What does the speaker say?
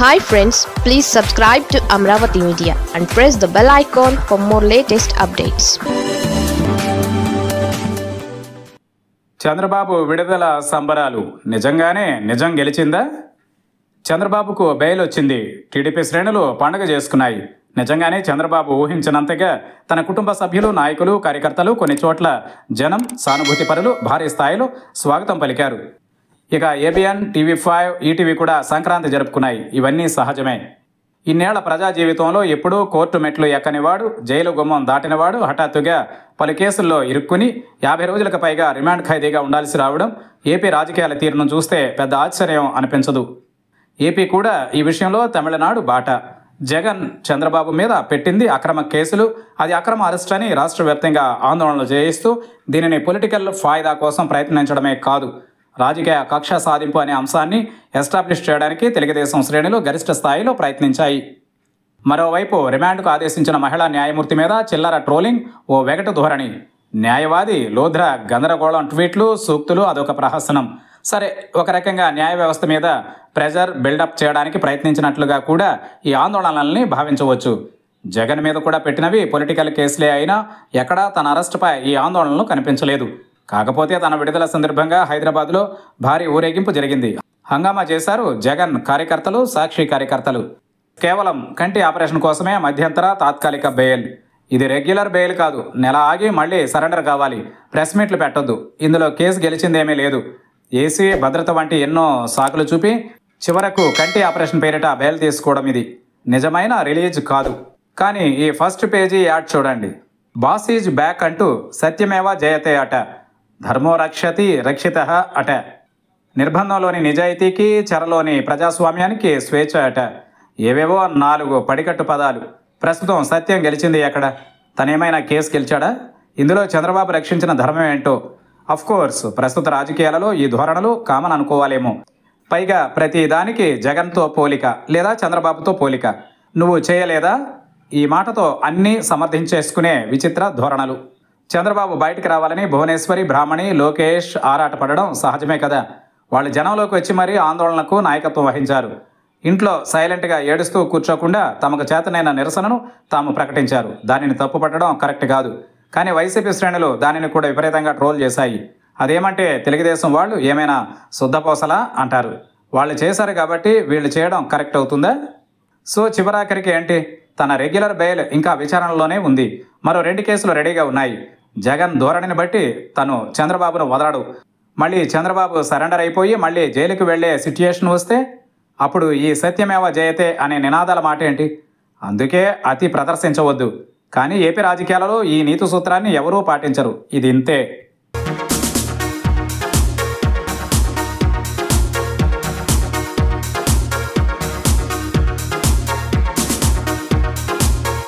hi friends please subscribe to Amaravati media and press the bell icon for more latest updates Chandrababu విడుదల సంబరాలు నిజంగానే నిజం గెలిచిందా చంద్రబాబుకు బెయిల్ వచ్చింది టీడీపీ శ్రేణులు పండుగ చేసుకున్నాయి నిజంగానే చంద్రబాబు ఊహించినంతగా తన కుటుంబ సభ్యులు నాయకులు కార్యకర్తలు కొన్ని చోట్ల జనం సానుభూతి పరులు భారీ స్థాయిలో స్వాగతం పలికారు ఇక ఏబిఎన్ టీవీ ఫైవ్ ఈటీవీ కూడా సంక్రాంతి జరుపుకున్నాయి ఇవన్నీ సహజమే ఇన్నేళ్ల ప్రజా జీవితంలో ఎప్పుడూ కోర్టు మెట్లు ఎక్కనివాడు జైలు గుమ్మం దాటినవాడు హఠాత్తుగా పలు కేసుల్లో ఇరుక్కుని యాభై రోజులకు పైగా రిమాండ్ ఖైదీగా ఉండాల్సి రావడం ఏపీ రాజకీయాల తీరును చూస్తే పెద్ద ఆశ్చర్యం అనిపించదు ఏపీ కూడా ఈ విషయంలో తమిళనాడు బాట జగన్ చంద్రబాబు మీద పెట్టింది అక్రమ కేసులు అది అక్రమ అరెస్ట్ అని రాష్ట్ర వ్యాప్తంగా ఆందోళనలు చేయిస్తూ దీనిని పొలిటికల్ ఫాయిదా కోసం ప్రయత్నించడమే కాదు రాజకీయ కక్ష సాధింపు అనే అంశాన్ని ఎస్టాబ్లిష్ చేయడానికి తెలుగుదేశం శ్రేణులు గరిష్ట స్థాయిలో ప్రయత్నించాయి మరోవైపు రిమాండ్కు ఆదేశించిన మహిళా న్యాయమూర్తి మీద చిల్లర ట్రోలింగ్ ఓ వెగటు ధోరణి న్యాయవాది లోధ్ర గందరగోళం ట్వీట్లు సూక్తులు అదొక ప్రహసనం సరే ఒక రకంగా న్యాయ వ్యవస్థ మీద ప్రెజర్ బిల్డప్ చేయడానికి ప్రయత్నించినట్లుగా కూడా ఈ ఆందోళనల్ని భావించవచ్చు జగన్ మీద కూడా పెట్టినవి పొలిటికల్ కేసులే అయినా ఎక్కడా తన అరెస్టుపై ఈ ఆందోళనలు కనిపించలేదు కాకపోతే తన విడుదల సందర్భంగా హైదరాబాద్లో భారీ ఊరేగింపు జరిగింది హంగామా చేశారు జగన్ కార్యకర్తలు సాక్షి కార్యకర్తలు కేవలం కంటి ఆపరేషన్ కోసమే మధ్యంతర తాత్కాలిక బెయిల్ ఇది రెగ్యులర్ బెయిల్ కాదు నెల ఆగి మళ్ళీ సరెండర్ కావాలి ప్రెస్ మీట్లు పెట్టొద్దు ఇందులో కేసు గెలిచిందేమీ లేదు ఏసీ భద్రత వంటి ఎన్నో సాకులు చూపి చివరకు కంటి ఆపరేషన్ పేరిట బెయిల్ తీసుకోవడం ఇది నిజమైన రిలీజ్ కాదు కానీ ఈ ఫస్ట్ పేజీ యాడ్ చూడండి బాస్ ఈజ్ బ్యాక్ అంటూ సత్యమేవా జయతే అట ధర్మో రక్షతి రక్షిత అట నిర్బంధంలోని నిజాయితీకి చెరలోని ప్రజాస్వామ్యానికి స్వేచ్ఛ అట ఏవేవో నాలుగు పడికట్టు పదాలు ప్రస్తుతం సత్యం గెలిచింది ఎక్కడ తనేమైనా కేసు గెలిచాడా ఇందులో చంద్రబాబు రక్షించిన ధర్మం ఏంటో కోర్స్ ప్రస్తుత రాజకీయాలలో ఈ ధోరణులు కామన్ అనుకోవాలేమో పైగా ప్రతి దానికి జగన్తో పోలిక లేదా చంద్రబాబుతో పోలిక నువ్వు చేయలేదా ఈ మాటతో అన్నీ సమర్థించేసుకునే విచిత్ర ధోరణలు చంద్రబాబు బయటకు రావాలని భువనేశ్వరి బ్రాహ్మణి లోకేష్ ఆరాటపడడం సహజమే కదా వాళ్ళు జనంలోకి వచ్చి మరీ ఆందోళనకు నాయకత్వం వహించారు ఇంట్లో సైలెంట్గా ఏడుస్తూ కూర్చోకుండా తమకు చేతనైన నిరసనను తాము ప్రకటించారు దానిని తప్పుపట్టడం కరెక్ట్ కాదు కానీ వైసీపీ శ్రేణులు దానిని కూడా విపరీతంగా ట్రోల్ చేశాయి అదేమంటే తెలుగుదేశం వాళ్ళు ఏమైనా శుద్ధపోసలా అంటారు వాళ్ళు చేశారు కాబట్టి వీళ్ళు చేయడం కరెక్ట్ అవుతుందా సో చివరాఖరికి ఏంటి తన రెగ్యులర్ బెయిల్ ఇంకా విచారణలోనే ఉంది మరో రెండు కేసులు రెడీగా ఉన్నాయి జగన్ ధోరణిని బట్టి తను చంద్రబాబును వదలడు మళ్ళీ చంద్రబాబు సరెండర్ అయిపోయి మళ్ళీ జైలుకు వెళ్లే సిచ్యుయేషన్ వస్తే అప్పుడు ఈ సత్యమేవ జయతే అనే నినాదాల మాట ఏంటి అందుకే అతి ప్రదర్శించవద్దు కానీ ఏపీ రాజకీయాలలో ఈ నీతి సూత్రాన్ని ఎవరూ పాటించరు ఇది ఇంతే